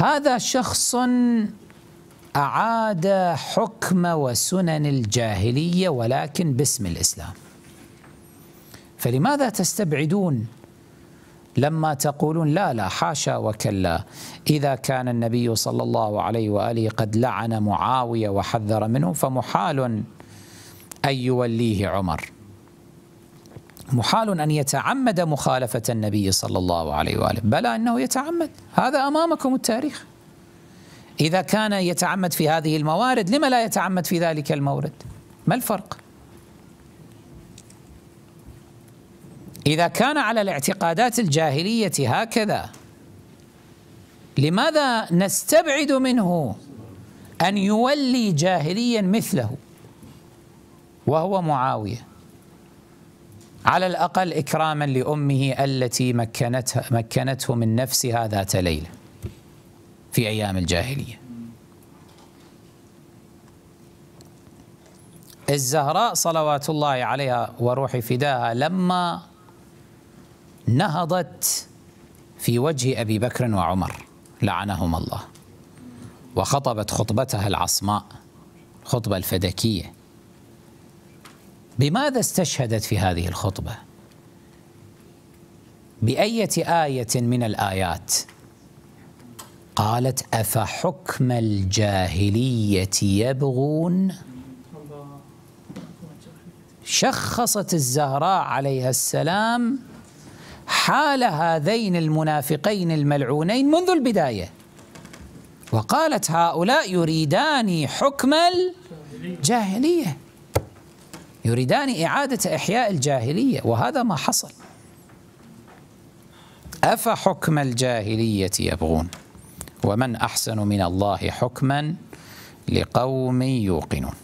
هذا شخص أعاد حكم وسنن الجاهلية ولكن باسم الإسلام فلماذا تستبعدون لما تقولون لا لا حاشا وكلا إذا كان النبي صلى الله عليه وآله قد لعن معاوية وحذر منه فمحال أن يوليه عمر محال أن يتعمد مخالفة النبي صلى الله عليه وآله بلى أنه يتعمد هذا أمامكم التاريخ إذا كان يتعمد في هذه الموارد لما لا يتعمد في ذلك المورد ما الفرق؟ إذا كان على الاعتقادات الجاهلية هكذا لماذا نستبعد منه أن يولي جاهليا مثله وهو معاوية على الأقل إكراما لأمه التي مكنته, مكنته من نفسها ذات ليلة في أيام الجاهلية الزهراء صلوات الله عليها وروح فداها لما نهضت في وجه أبي بكر وعمر لعنهما الله وخطبت خطبتها العصماء خطبة الفدكية بماذا استشهدت في هذه الخطبه بايه ايه من الايات قالت افحكم الجاهليه يبغون شخصت الزهراء عليها السلام حال هذين المنافقين الملعونين منذ البدايه وقالت هؤلاء يريدان حكم الجاهليه يريدان إعادة إحياء الجاهلية وهذا ما حصل أفحكم الجاهلية يبغون ومن أحسن من الله حكما لقوم يوقنون